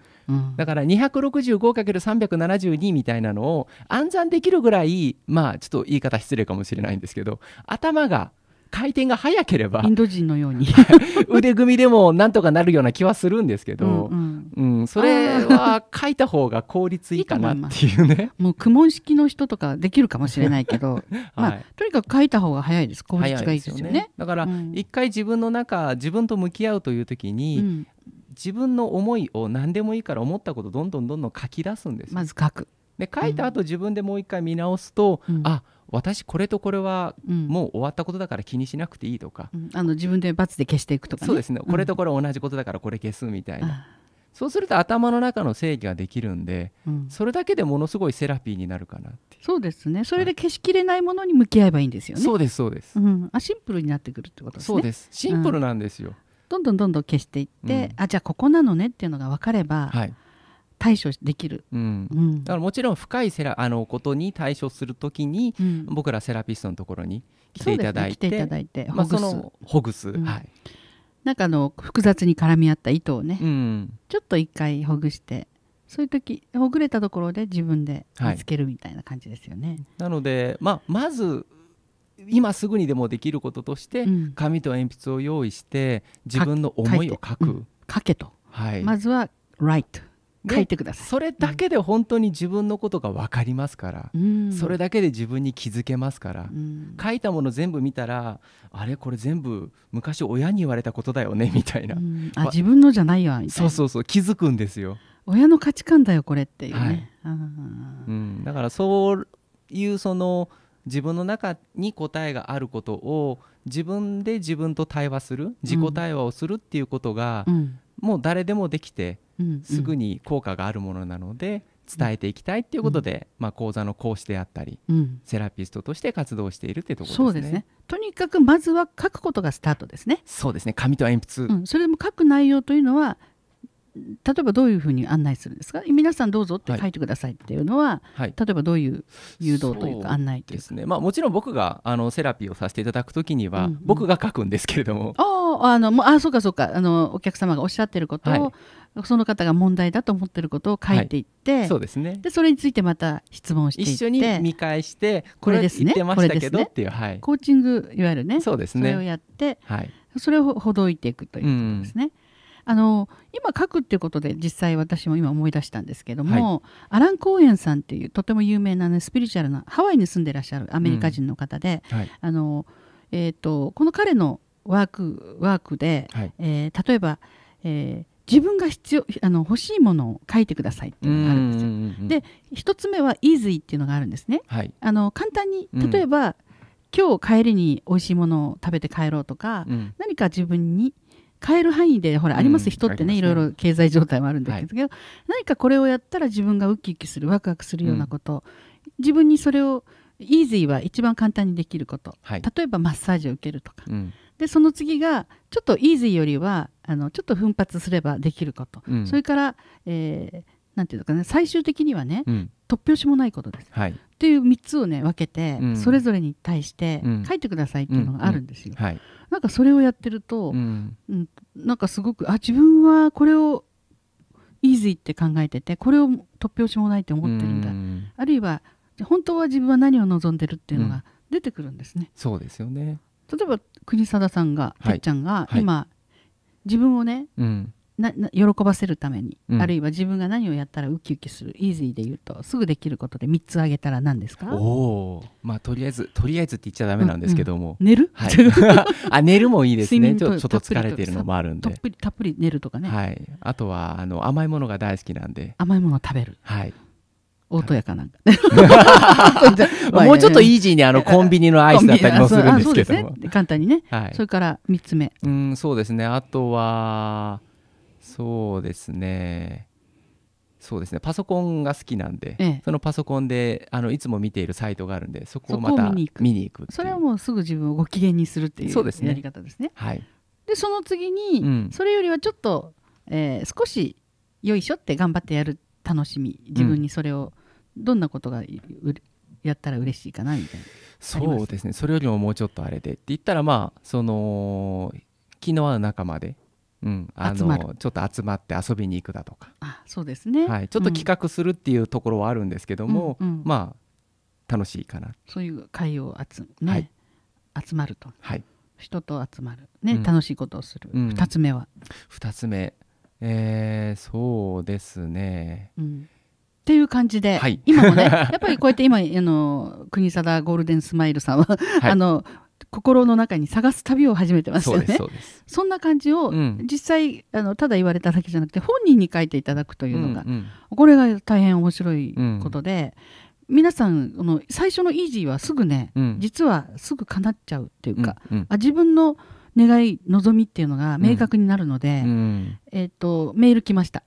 B: だから 265×372 みたいなのを暗算できるぐらいまあちょっと言い方失礼かもしれないんですけど頭が回転が速ければイン
A: ド人のように
B: (laughs) 腕組みでもなんとかなるような気はするんですけど、うん、うんうん、それは書いた方が効率いいかなっていう
A: ねもう苦問式の人とかできるかもしれないけど、(laughs) まあ、とにかく書いた方が早いです効率がいいですよね、ね、
B: だから一、回自分の中自分と向き合うという時に、うん自分の思いを何でもいいから思ったことどんどんどんどん書き出すんですまず書くで書いた後、うん、自分でもう一回見直すと、うん、あ私これとこれはもう終わったことだから気にしなくていいとか、うん、
A: あの自分で罰で消していくとか、ね、そうですねこ
B: れとこれ同じことだからこれ消すみたいな、そうすると頭の中の正義ができるんで、うん、それだけでものすごいセラピーになるかなっ
A: てそうですねそれで消しきれないものに向き合えばいいんですよね、はい、そうですそうです、うん、あシンプルになってくるってことですねそうですシンプルなんですよ、うんどんどんどんどん消していって、うん、あじゃあここなのねっていうのが分かれば、はい、対処できる、
B: うんうん、だからもちろん深いセラあのことに対処するときに、うん、僕らセラピストのところに来ていただいて,、ね、来ていただいてほぐす,、まあ、ほぐす、は
A: い、なんかあの複雑に絡み合った糸をね、ちょっと一回ほぐしてそういう時ほぐれたところで自分で見つけるみたいな感じですよね。はい、
B: なので、まあ、まず今すぐにでもできることとして、うん、紙と鉛筆を用意して自分の思いを書く。書けと、はい、まずは write 書いてくださいそれだけで本当に自分のことが分かりますから、うん、それだけで自分に気づけますから、うん、書いたもの全部見たらあれこれ全部昔親に言われたことだよね (laughs) みたいな、うん、あ自
A: 分のじゃないわみたいなそう
B: そうそう気づくんですよ
A: 親の価値観だよこれっていうね、はい、
B: うん、だからそういうその自分の中に答えがあることを自分で自分と対話する自己対話をするっていうことが、うん、もう誰でもできて、うんすぐに効果があるものなので伝えていきたいっていうことで、うん、まあ、講座の講師であったり、うん、セラピストとして活動しているっていうところですね。そうですねと
A: にかくまずは書くことがスタートですね。
B: そうですね紙と鉛筆、
A: それでも書く内容というのは例えばどういうふうに案内するんですか皆さんどうぞって書いてくださいっていうのは、はい、例えばどういう誘導というか案内というかですね、
B: まあ、もちろん僕があのセラピーをさせていただくときには、僕が書くんですけれども
A: ああのあそうかそうかあのお客様がおっしゃってることを、はい、その方が問題だと思ってることを書いていって、はい、そうですねでそれについてまた質問していって一緒に見
B: 返してこれですねってましたけど、ね、っていう、はい、コ
A: ーチングいわゆるねそうですねそれをやって、はい、それをほどいていくということですね。うんあの今書くっていうことで実際私も今思い出したんですけども、はい、アラン・コーエンさんっていうとても有名な、ね、スピリチュアルなハワイに住んでらっしゃるアメリカ人の方で、うんはい、あのえーと、この彼のワークワークで、はい、えー、例えば、えー、自分が必要あの欲しいものを書いてくださいって
C: いうのがあるんですよ。で
A: 一つ目は「イーズイ」っていうのがあるんですね。はい、あの簡単に例えば、うん、今日帰りに美味しいものを食べて帰ろうとか、うん、何か自分に、変える範囲でほらあります、人ってね、ね、いろいろ経済状態もあるんですけど、はい、何かこれをやったら自分がウキウキするワクワクするようなこと、うん、自分にそれをイージーは一番簡単にできること、はい、例えばマッサージを受けるとか、うん、でその次がちょっとイージーよりはあのちょっと奮発すればできること、それから、えーなんていうのかね最終的にはね、うん、突拍子もないことです。はい、という3つをね分けて、うん、それぞれに対して書いてくださいっていうのがあるんですよ。うんはい、なんかそれをやってると、うん、なんかすごくあ自分はこれをイージーって考えててこれを突拍子もないって思ってるんだ、うん、あるいは本当は自分は何を望んでるっていうのが出てくるんですね。う
B: ん、そうですよね
A: 例えば国定さんが、はい、てっちゃんが今、はい、自分をね、うん、なな喜ばせるために、うん、あるいは自分が何をやったらウキウキするイージーで言うとすぐできることで3つ挙げたら何ですか
B: おまあとりあえずとりあえずって言っちゃだめなんですけども、うんうん、寝る、はい、(laughs) あ寝るもいいですねちょっと疲れてるのもあるんでたっぷりたっぷり寝るとかね、はい、あとはあの甘いものが大好きなんで甘いものを食べるはい大戸かなんか
A: (laughs) もうちょっとイージーにあのコンビニのアイスだったりもするんですけども、ね、簡単にね、はい、それから
B: 3つ目うんそうですねあとはそうですねそうですねパソコンが好きなんで、ええ、そのパソコンであのいつも見ているサイトがあるんでそこをまた見に行くそれ
A: はもうすぐ自分をご機嫌にするっていうそうですねやり方ですね。はい、でその次に、うん、それよりはちょっと、えー、少しよいしょって頑張ってやる楽しみ自分にそれを、うん、どんなことがやったら嬉しいかなみたいな。そうですね
B: それよりももうちょっとあれでって言ったらまあその気の合う仲間でうん、あのちょっと集まって遊びに行くだとか
A: あそうですね、はい、ちょっと企
B: 画するっていうところはあるんですけども、うん、まあ楽しいかな
A: そういう会を集,、ね、はい、集まると、はい、人と集まる、ね、うん、楽しいことをする、うん、2つ目は
B: 2つ目えー、そうですね、うん
A: っていう感じで、はい、今もね (laughs) やっぱりこうやって今あの国定ゴールデンスマイルさんは、はい、あの心の中に探す旅を始めてますよね。そんな感じを、実際あのただ言われただけじゃなくて本人に書いていただくというのが、うんうん、これが大変面白いことで、うん、皆さんこの最初のイージーはすぐね、うん、実はすぐ叶っちゃうっていうか、うんうん、あ自分の願い望みっていうのが明確になるので、うん、えーと、メール来ました。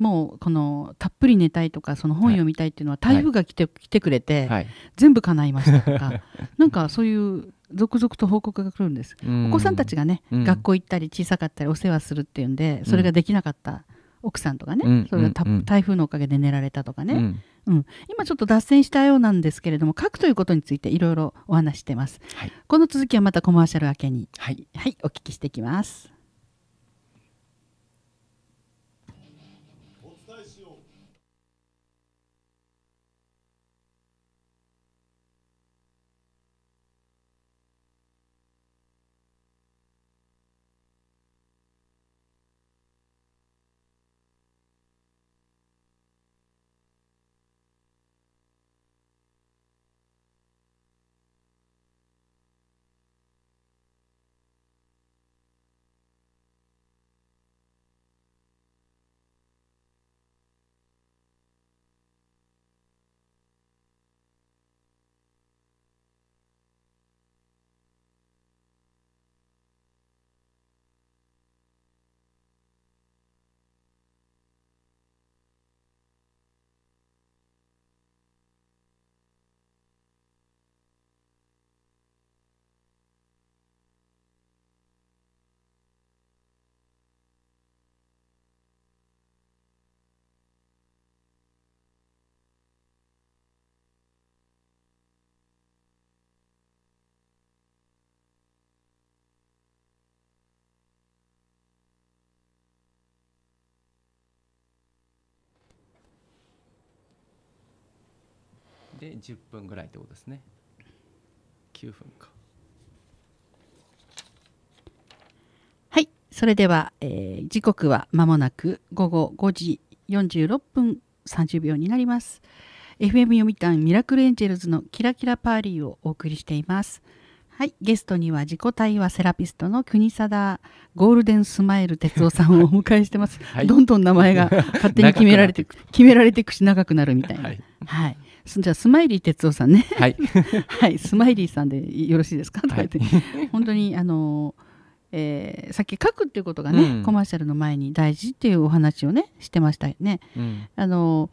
A: もうこのたっぷり寝たいとかその本読みたいっていうのは台風が来てはい、来てくれて、全部叶いましたとか (laughs) なんかそういう続々と報告が来るんです、うん、お子さんたちがね、うん、学校行ったり小さかったりお世話するっていうんでそれができなかった奥さんとかね、うん、それが台風のおかげで寝られたとかね、うん今ちょっと脱線したようなんですけれども書くということについていろいろお話してます、はい、この続きはまたコマーシャル明けに、はい、はい、お聞きしてきます
B: で10分ぐらいってことですね9分か
A: はいそれでは、えー、時刻はまもなく午後5時46分30秒になります FM 読谷ミラクルエンジェルズのキラキラパーリーをお送りしていますはい、ゲストには自己対話セラピストの国貞ゴールデンスマイル哲夫さんをお迎えしてます。(laughs) はい、どんどん名前が勝手に決められて決められていくし長くなるみたいな。はい、はい、じゃあスマイリー哲夫さんねはい、(laughs) はい、スマイリーさんでよろしいですかとか言って、はい、本当にあの、えー、さっき書くっていうことがね、うん、コマーシャルの前に大事っていうお話をねしてましたよね。うん、あの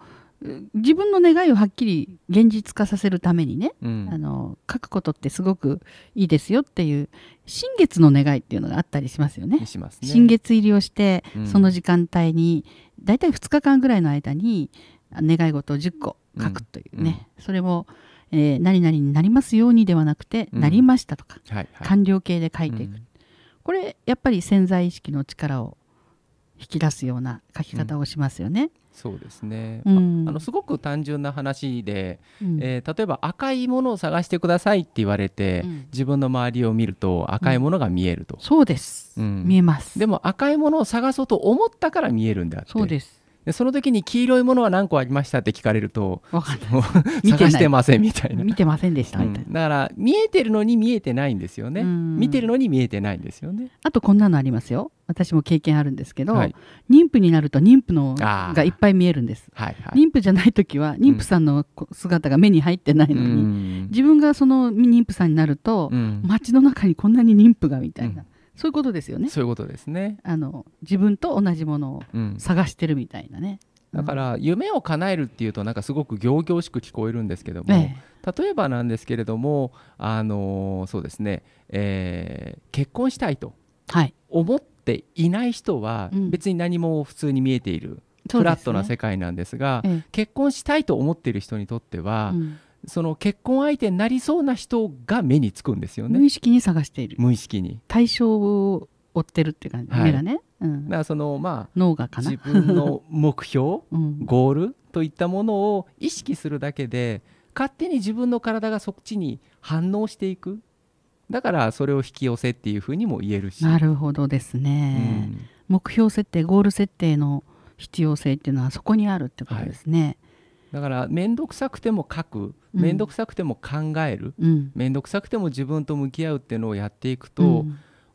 A: 自分の願いをはっきり現実化させるためにね、うん、あの書くことってすごくいいですよっていう新月の願いっていうのがあったりしますよね。ね新月入りをして、その時間帯に大体2日間ぐらいの間に願い事を10個書くというね、うん、それも、えー、何々になりますようにではなくて、うん、なりましたとか、はいはい、完了形で書いていく、うん、これやっぱり潜在意識の力を引き出すような書き方をしますよね。
B: そうですね、うん、あのすごく単純な話で、うん、えー、例えば赤いものを探してくださいって言われて、うん、自分の周りを見ると赤いものが見えると、そうです、見えますでも赤いものを探そうと思ったから見えるんであってそうですでその時に黄色いものは何個ありましたって聞かれると見 (laughs) てませんみたいな見
A: てませんでしたみたいな、う
B: ん、だから見えてるのに見えてないんですよね見てるのに見えてないんですよね
A: あとこんなのありますよ私も経験あるんですけど、はい、妊婦になると妊婦のがいっぱい見えるんです、はいはい、妊婦じゃない時は妊婦さんの姿が目に入ってないのに、自分がその妊婦さんになると、うん、街の中にこんなに妊婦がみたいな、うんそういうことですよねそう
B: いうことですね
A: あの自分と同じものを探してるみたいなね、
B: うん、だから夢を叶えるっていうとなんかすごく仰々しく聞こえるんですけども、ええ、例えばなんですけれどもあのそうですね、えー、結婚したいと思っていない人は別に何も普通に見えている、うんフラットな世界なんですが、ねええ、結婚したいと思っている人にとっては、うん、その結婚相手になりそうな人が目につくんですよね無意識に探している無意識に対象を追ってるって感じ、はい、目がね、うん、だからそのまあ脳がかな自分の目標、(laughs) うん、ゴールといったものを意識するだけで勝手に自分の体がそっちに反応していくだからそれを引き寄せっていうふうにも言えるしなる
A: ほどですね、うん、目標設定ゴール設定の必要性っていうのはそこにあるってことですね、はい、
B: だから面倒くさくても書く面倒くさくても考える面倒、くさくても自分と向き合うっていうのをやっていくと、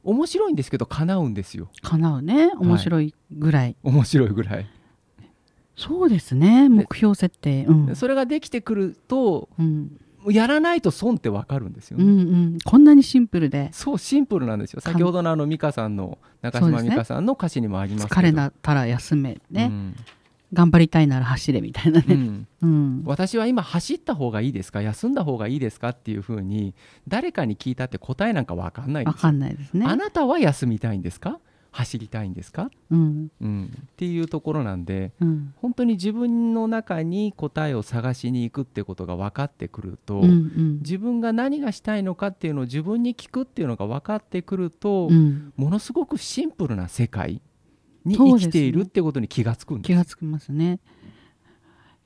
B: 面白いんですけど叶うんですよ
A: 叶うね面白い
B: ぐらい、はい、面白いぐらい
A: そうですね目標設定、うん、それができてくる
B: と、うん、やらないと損ってわかるんですよね、うんうん、こんなにシンプルでそうシンプルなんですよ先ほどのあの美香さんの中島美香さんの歌詞にもありますけど、ね、疲れたら休めね、うん、
A: 頑張りたいなら走れみたいなね、うんうん、
B: 私は今走った方がいいですか休んだ方がいいですかっていうふうに誰かに聞いたって答えなんか分かんないですかんないですねあなたは休みたいんですか走りたいんですか、うん、うん、っていうところなんで、うん、本当に自分の中に答えを探しに行くってことが分かってくると、うんうん、自分が何がしたいのかっていうのを自分に聞くっていうのが分かってくると、うん、ものすごくシンプルな世界に生きているってことに気がつくんです、ね、気がつきますね。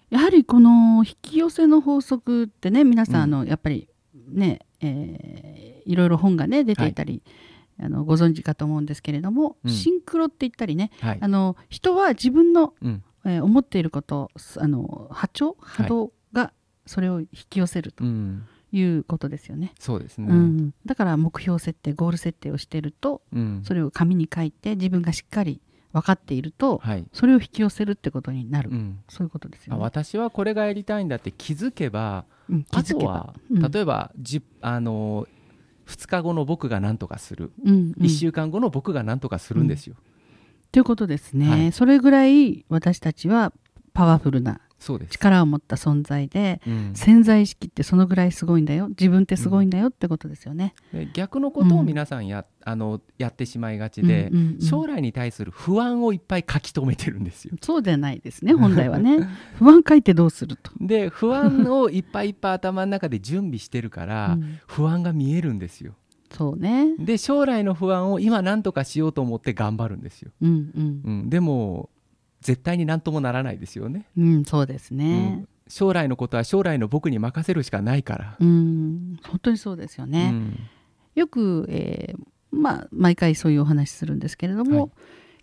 B: や
A: はりこの引き寄せの法則ってね皆さんあの、やっぱりね、えー、いろいろ本がね出ていたり、はい、あのご存知かと思うんですけれども、うん、シンクロって言ったりね、はい、あの人は自分の、うん、えー、思っていることあの波長波動がそれを引き寄せると。いうことですよね、そうですね、うん、だから目標設定ゴール設定をしてると、それを紙に書いて自分がしっかり分かっていると、はい、それを引き寄せるってことになる、うん、そういうことですよね。
B: 私はこれがやりたいんだって気づけば、うん、あとは、うん、例えばじあの2日後の僕が何とかする、うんうん、1週間後の僕が何とかするんですよ。
A: と、いうことですね、はい、それぐらい私たちはパワフルな力を持った存在で、うん、潜在意識ってそのぐらいすごいんだよ自分ってすごいんだよってことですよね。
B: 逆のことを皆さんやうん、あのやってしまいがちで、うんうんうん、将来に対する不安をいっぱい書き留めてるんですよ。そうでないですね本来はね
A: (laughs) 不安書いてどうすると。
B: で不安をいっぱいいっぱい頭の中で準備してるから、不安が見えるんですよ。そうね、で将来の不安を今何とかしようと思って頑張るんですよ。
A: うんうんう
B: ん、でも絶対に何ともならないですよね。
A: うん、そうですね、う
B: ん、将来のことは将来の僕に任せるしかないから。
A: うん、本当にそうですよね。うん、よく、えー、まあ毎回そういうお話するんですけれども。はい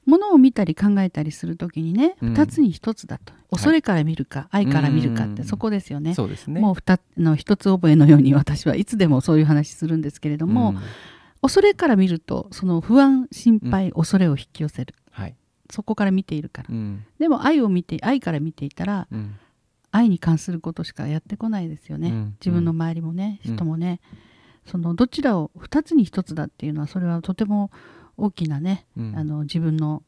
A: ものを見たり考えたりする時にね、二つに一つだと恐れから見るか、はい、愛から見るかってそこですよね。うですねもう二つの一つ覚えのように私はいつでもそういう話するんですけれども、うん、恐れから見るとその不安心配、恐れを引き寄せる、はい、そこから見ているから、うん、でも愛を見て愛から見ていたら、うん、愛に関することしかやってこないですよね、うん、自分の周りもね、人もね、そのどちらを2つに1つだっていうのはそれはとても大きなね、あの自分の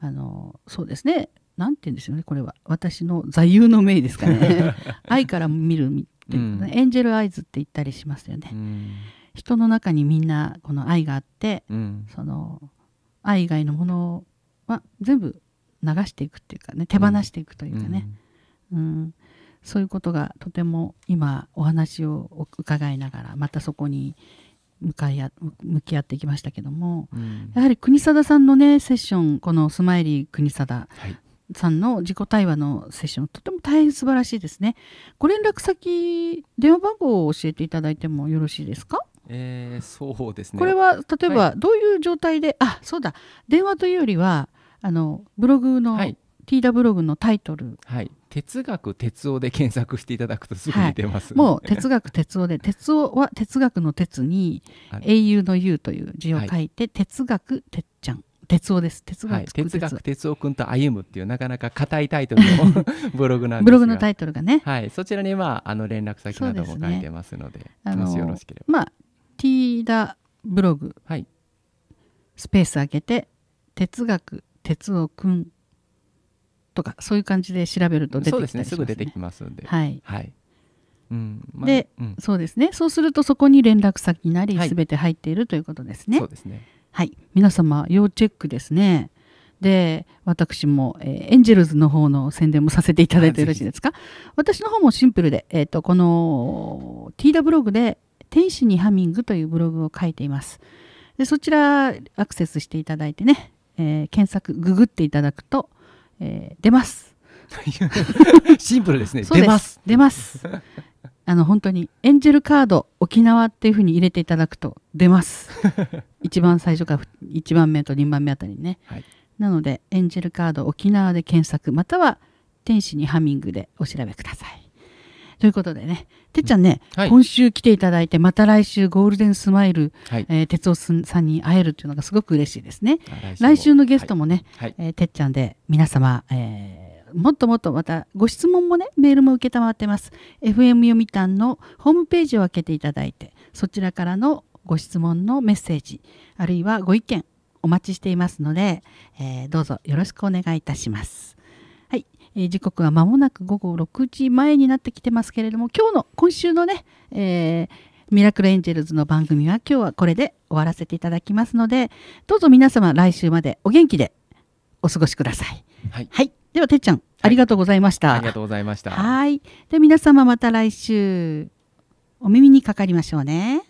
A: あのそうですね何て言うんですよねこれは私の座右の銘ですかね (laughs) 愛から見るっていうエンジェルアイズって言ったりしますよね。人の中にみんなこの愛があって、その愛以外のものは全部流していくっていうかね手放していくというかね、うん、うん、そういうことがとても今お話を伺いながらまたそこに向かい合向き合ってきましたけども、うん、やはり国貞さんのねセッションこのスマイリー国貞さんの自己対話のセッション、とても大変素晴らしいですね。ご連絡先電話番号を教えていただいてもよろしいですか
B: えー、そうですねこれは例えば
A: どういう状態で、はい、あそうだ電話というよりはあのブログの、はい、ティーダブログのタイトル、
B: はい、哲学哲夫で検索していただくとすぐに出ます、はい、もう哲学
A: 哲夫で哲夫は哲学の哲に英雄の雄と
B: いう字を書い
A: て、はい、哲学哲ちゃん哲夫です哲学,、はい、哲学
B: 哲夫君と歩むっていうなかなか硬いタイトルの (laughs) ブログなんですがブログのタイトルがね、はい、そちらに、まあ、あの連絡先なども書いてますので、ね、(laughs) もしよろしけれ
A: ばまあティーダブログ、はい、スペース開けて哲学哲夫くんとかそういう感じで調べると出てきたりします、ね、ねすぐ出てきますんではい、はいう
C: んまあ、で、うん、
A: そうですねそうするとそこに連絡先なりすべて入っているということですね、はい、そうですねはい皆様要チェックですねで私も、えー、エンジェルズの方の宣伝もさせていただいてよろしいですか私の方もシンプルで、えーと、とこの TW ブログで天使にハミングというブログを書いています。でそちらアクセスしていただいてね、えー、検索ググっていただくと、えー、出ます。
B: (laughs) シンプルですね。す出ます。出
A: ます。(laughs) あの本当にエンジェルカード沖縄っていうふうに入れていただくと出ます。(laughs) 一番最初から1番目と2番目あたりにね。はい、なのでエンジェルカード沖縄で検索または天使にハミングでお調べください。ということでね、てっちゃんね、はい、今週来ていただいて、また来週ゴールデンスマイル、はい、えー、哲夫さんに会えるっていうのがすごく嬉しいですね。来週のゲストもね、はい、えー、てっちゃんで皆様、えー、もっともっとまたご質問もね、メールも承ってます。FM 読みたんのホームページを開けていただいて、そちらからのご質問のメッセージ、あるいはご意見、お待ちしていますので、えー、どうぞよろしくお願いいたします。えー、時刻は間もなく午後6時前になってきてますけれども、今日の、今週のね、えー、ミラクルエンジェルズの番組は今日はこれで終わらせていただきますので、どうぞ皆様来週までお元気でお過ごしください。はい。はい、では、てっちゃん、ありがとうございました、はい。ありがとうございました。はい。で、皆様また来週、お耳にかかりましょうね。